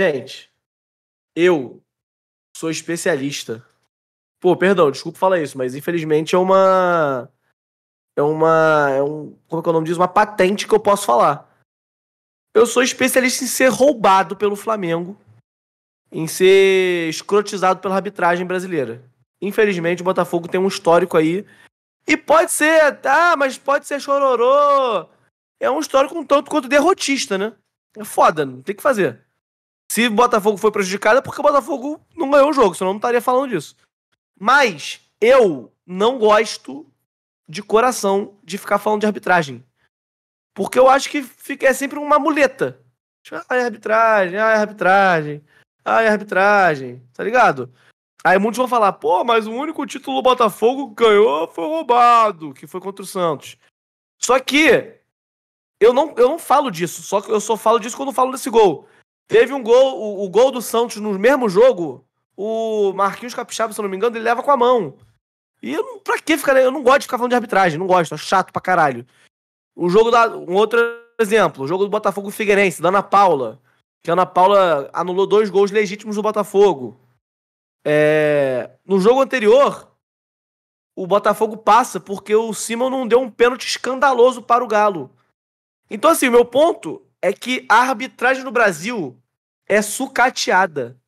gente, eu sou especialista. Pô, perdão, desculpa falar isso, mas infelizmente é uma. É uma. É um, como é que é o nome diz, Uma patente que eu posso falar. Eu sou especialista em ser roubado pelo Flamengo, em ser escrotizado pela arbitragem brasileira. Infelizmente, o Botafogo tem um histórico aí. E pode ser, tá, mas pode ser chororô. É um histórico um tanto quanto derrotista, né? É foda, não tem o que fazer. Se o Botafogo foi prejudicado, é porque o Botafogo não ganhou o jogo, senão eu não estaria falando disso. Mas eu não gosto de coração de ficar falando de arbitragem. Porque eu acho que fica, é sempre uma muleta. Tipo, ah, é arbitragem, ah, é arbitragem, ah, é arbitragem, tá ligado? Aí muitos vão falar, pô, mas o único título do Botafogo que ganhou foi roubado, que foi contra o Santos. Só que eu não, eu não falo disso, só que eu só falo disso quando falo desse gol. Teve um gol, o, o, gol do Santos no mesmo jogo, o Marquinhos Capixaba, se eu não me engano, ele leva com a mão. E eu, pra que ficar. Eu não gosto de ficar falando de arbitragem, não gosto, é chato pra caralho. O jogo da. Um outro exemplo, o jogo do Botafogo Figueirense, da Ana Paula. Que a Ana Paula anulou dois gols legítimos do Botafogo. É, no jogo anterior, o Botafogo passa porque o Simon não deu um pênalti escandaloso para o Galo. Então, assim, o meu ponto é que a arbitragem no Brasil é sucateada.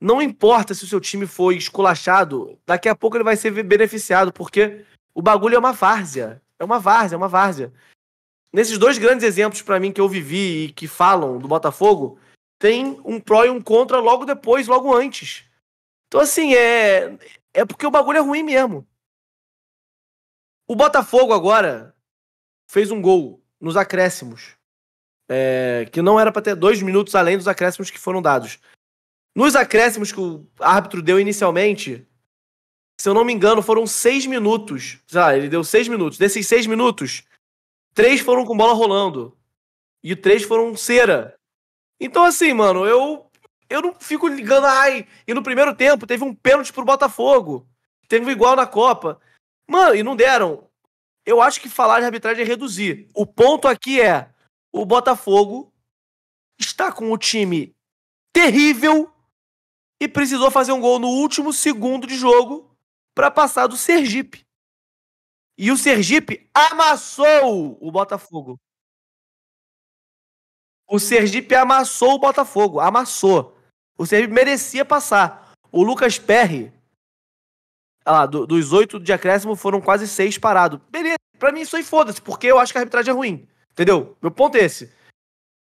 Não importa se o seu time foi esculachado, daqui a pouco ele vai ser beneficiado, porque o bagulho é uma várzea. É uma várzea, é uma várzea. Nesses dois grandes exemplos para mim que eu vivi e que falam do Botafogo, tem um pró e um contra logo depois, logo antes. Então, assim, é. É porque o bagulho é ruim mesmo. O Botafogo agora fez um gol nos acréscimos é, que não era para ter dois minutos além dos acréscimos que foram dados. Nos acréscimos que o árbitro deu inicialmente, se eu não me engano, foram seis minutos. Sei lá, ele deu seis minutos. Desses seis minutos, três foram com bola rolando. E três foram cera. Então, assim, mano, eu eu não fico ligando, ai, e no primeiro tempo teve um pênalti pro Botafogo. Teve igual na Copa. Mano, e não deram. Eu acho que falar de arbitragem é reduzir. O ponto aqui é: o Botafogo está com o time terrível e precisou fazer um gol no último segundo de jogo para passar do Sergipe. E o Sergipe amassou o Botafogo. O Sergipe amassou o Botafogo, amassou. O Sergipe merecia passar. O Lucas Perry, ah lá, do, dos oito de acréscimo, foram quase seis parados. Beleza, pra mim isso aí foda-se, porque eu acho que a arbitragem é ruim. Entendeu? Meu ponto é esse.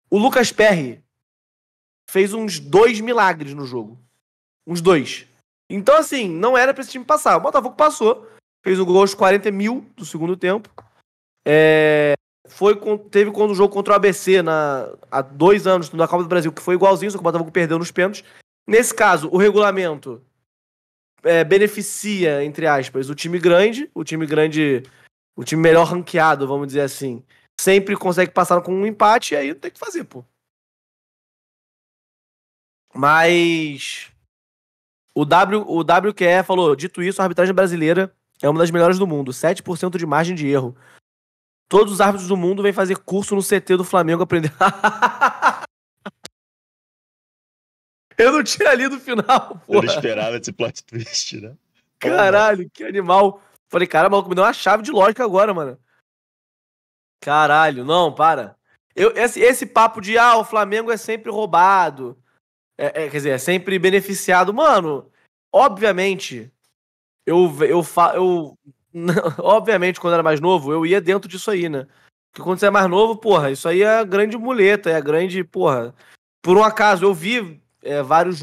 O Lucas Perry fez uns dois milagres no jogo. Uns dois. Então, assim, não era pra esse time passar. O Botafogo passou. Fez o um gol aos 40 mil do segundo tempo. É, foi teve quando o jogo contra o ABC na, há dois anos na Copa do Brasil, que foi igualzinho, só que o Botafogo perdeu nos pênaltis. Nesse caso, o regulamento é, beneficia, entre aspas, o time grande, o time grande, o time melhor ranqueado, vamos dizer assim, sempre consegue passar com um empate, e aí tem que fazer, pô. Mas o, w, o WQE falou: dito isso, a arbitragem brasileira é uma das melhores do mundo, 7% de margem de erro. Todos os árbitros do mundo vêm fazer curso no CT do Flamengo aprender. Eu não tinha lido o final, pô. Eu esperava esse plot twist, né? Caralho, que animal. Falei, cara, maluco, me deu uma chave de lógica agora, mano. Caralho, não, para. Eu, esse, esse papo de, ah, o Flamengo é sempre roubado, é, é, quer dizer, é sempre beneficiado. Mano, obviamente, eu, eu, fa, eu obviamente, quando era mais novo, eu ia dentro disso aí, né? Porque quando você é mais novo, porra, isso aí é a grande muleta, é a grande, porra. Por um acaso, eu vi é, vários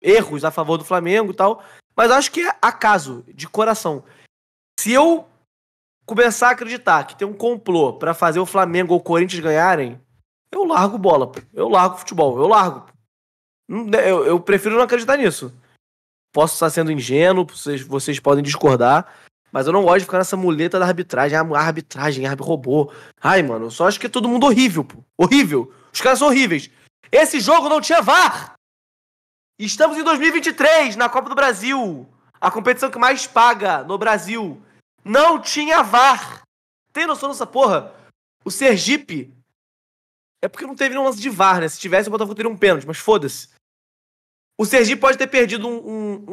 erros a favor do Flamengo e tal, mas acho que é acaso, de coração. Se eu começar a acreditar que tem um complô para fazer o Flamengo ou o Corinthians ganharem, eu largo bola, pô. eu largo futebol, eu largo. Né, eu, eu, prefiro não acreditar nisso. Posso estar sendo ingênuo, vocês, vocês podem discordar, mas eu não gosto de ficar nessa muleta da arbitragem. Ah, arbitragem, árbitro robô. Ai, mano, eu só acho que é todo mundo horrível, pô. Horrível. Os caras são horríveis. Esse jogo não tinha VAR! Estamos em 2023, na Copa do Brasil. A competição que mais paga no Brasil. Não tinha VAR. Tem noção dessa porra? O Sergipe. É porque não teve nenhum lance de VAR, né? Se tivesse, o Botafogo teria um pênalti, mas foda-se. O Sergipe pode ter perdido um, um,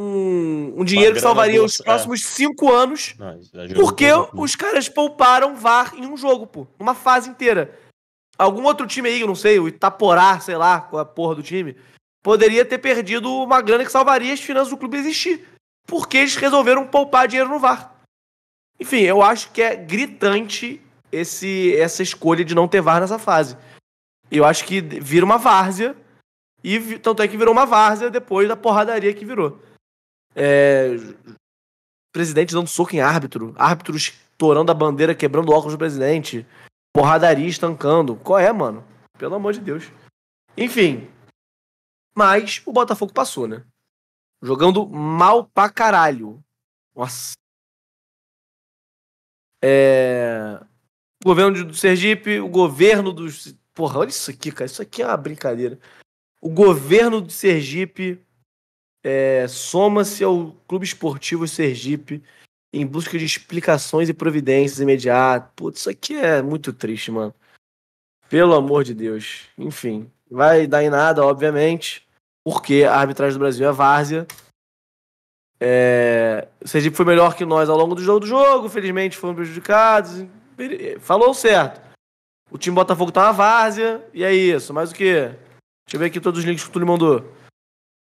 um, um dinheiro que salvaria os próximos é. cinco anos. Não, porque os caras pouparam VAR em um jogo, pô. numa fase inteira. Algum outro time aí, eu não sei, o Itaporá, sei lá, qual é a porra do time, poderia ter perdido uma grana que salvaria as finanças do clube existir. Porque eles resolveram poupar dinheiro no VAR. Enfim, eu acho que é gritante esse, essa escolha de não ter VAR nessa fase. Eu acho que vira uma várzea, e tanto é que virou uma várzea depois da porradaria que virou. É, presidente dando soco em árbitro, árbitros torando a bandeira, quebrando o óculos do presidente, porradaria estancando. Qual é, mano? Pelo amor de Deus. Enfim. Mas o Botafogo passou, né? Jogando mal pra caralho. Nossa, é... O governo do Sergipe, o governo dos. Porra, olha isso aqui, cara. Isso aqui é uma brincadeira. O governo do Sergipe é... soma-se ao Clube Esportivo Sergipe em busca de explicações e providências imediatas. Putz, isso aqui é muito triste, mano. Pelo amor de Deus. Enfim, vai dar em nada, obviamente, porque a arbitragem do Brasil é várzea. É, o Sergipe foi melhor que nós ao longo do jogo, do jogo felizmente foram prejudicados. Eh, falou certo. O time Botafogo tá na várzea, e é isso. Mas o que? Deixa eu ver aqui todos os links que tu me mandou.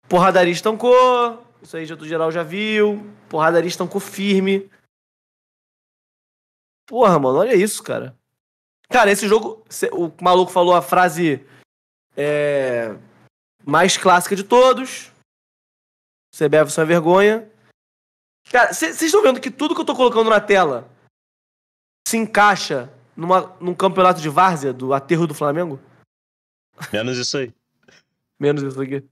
Porradaria estancou, isso aí já do geral já viu. Porradaria estancou firme. Porra, mano, olha isso, cara. Cara, esse jogo, o maluco falou a frase é, mais clássica de todos. CBF é vergonha. Cara, vocês estão vendo que tudo que eu tô colocando na tela se encaixa numa, num campeonato de várzea do aterro do Flamengo? Menos isso aí. Menos isso aqui.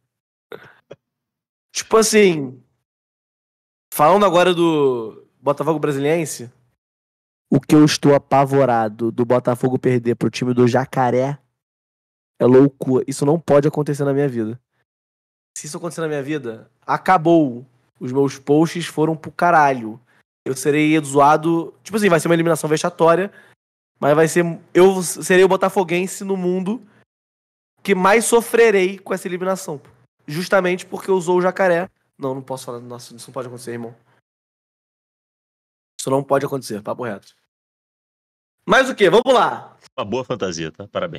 tipo assim. Falando agora do Botafogo Brasiliense. O que eu estou apavorado do Botafogo perder pro time do Jacaré é loucura. Isso não pode acontecer na minha vida. Se isso acontecer na minha vida, acabou os meus posts foram pro caralho. Eu serei zoado. Tipo assim, vai ser uma eliminação vexatória. Mas vai ser. Eu serei o botafoguense no mundo que mais sofrerei com essa eliminação. Justamente porque usou o jacaré. Não, não posso falar. Nossa, isso não pode acontecer, irmão. Isso não pode acontecer, papo reto. Mas o que? Vamos lá. Uma boa fantasia, tá? Parabéns.